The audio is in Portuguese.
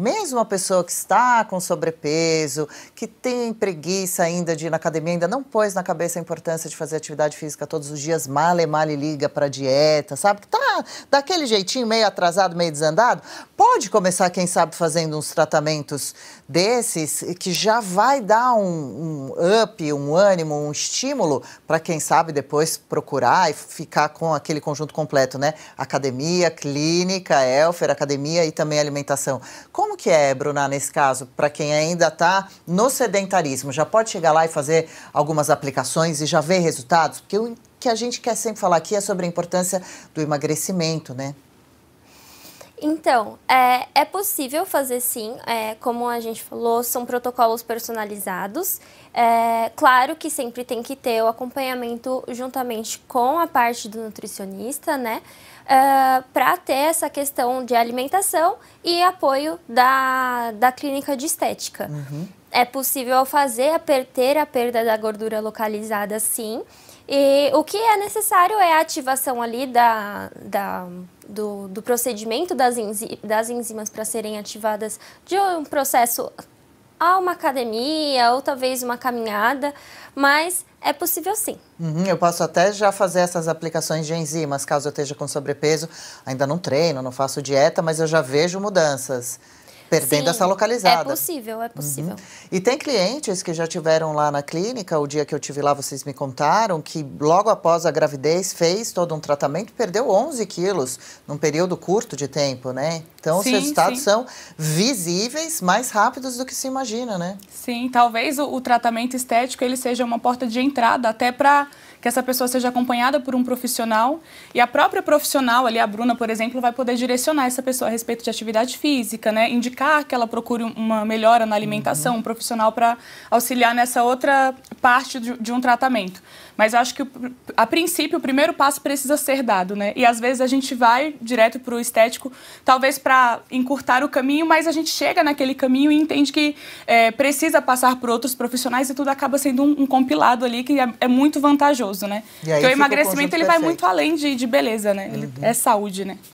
Mesmo a pessoa que está com sobrepeso, que tem preguiça ainda de ir na academia, ainda não pôs na cabeça a importância de fazer atividade física todos os dias, male, male liga para dieta, sabe? Que então, tá daquele jeitinho meio atrasado, meio desandado, pode começar, quem sabe, fazendo uns tratamentos desses que já vai dar um, um up, um ânimo, um estímulo para quem sabe depois procurar e ficar com aquele conjunto completo, né? Academia, clínica, Elfer, academia e também alimentação. Como que é, Bruna, nesse caso, para quem ainda está no sedentarismo? Já pode chegar lá e fazer algumas aplicações e já ver resultados? Porque eu que a gente quer sempre falar aqui é sobre a importância do emagrecimento, né? Então, é, é possível fazer sim, é, como a gente falou, são protocolos personalizados. É, claro que sempre tem que ter o acompanhamento juntamente com a parte do nutricionista, né? É, para ter essa questão de alimentação e apoio da, da clínica de estética. Uhum. É possível fazer a ter a perda da gordura localizada, sim. E o que é necessário é a ativação ali da, da do, do, procedimento das, enzi das enzimas para serem ativadas de um processo a uma academia ou talvez uma caminhada, mas é possível sim. Uhum, eu posso até já fazer essas aplicações de enzimas caso eu esteja com sobrepeso. Ainda não treino, não faço dieta, mas eu já vejo mudanças perdendo Sim, essa é localizada. É possível, é uhum. possível. Uhum. E tem clientes que já tiveram lá na clínica, o dia que eu tive lá, vocês me contaram, que logo após a gravidez fez todo um tratamento, perdeu 11 quilos num período curto de tempo, né? Então, sim, os resultados sim. são visíveis, mais rápidos do que se imagina, né? Sim, talvez o, o tratamento estético ele seja uma porta de entrada até para que essa pessoa seja acompanhada por um profissional e a própria profissional, ali a Bruna, por exemplo, vai poder direcionar essa pessoa a respeito de atividade física, né? indicar que ela procure uma melhora na alimentação, uhum. um profissional para auxiliar nessa outra parte de, de um tratamento. Mas eu acho que, a princípio, o primeiro passo precisa ser dado, né? E às vezes a gente vai direto para o estético, talvez para encurtar o caminho, mas a gente chega naquele caminho e entende que é, precisa passar por outros profissionais e tudo acaba sendo um, um compilado ali que é, é muito vantajoso, né? Porque o emagrecimento ele vai muito além de, de beleza, né? Uhum. Ele é saúde, né?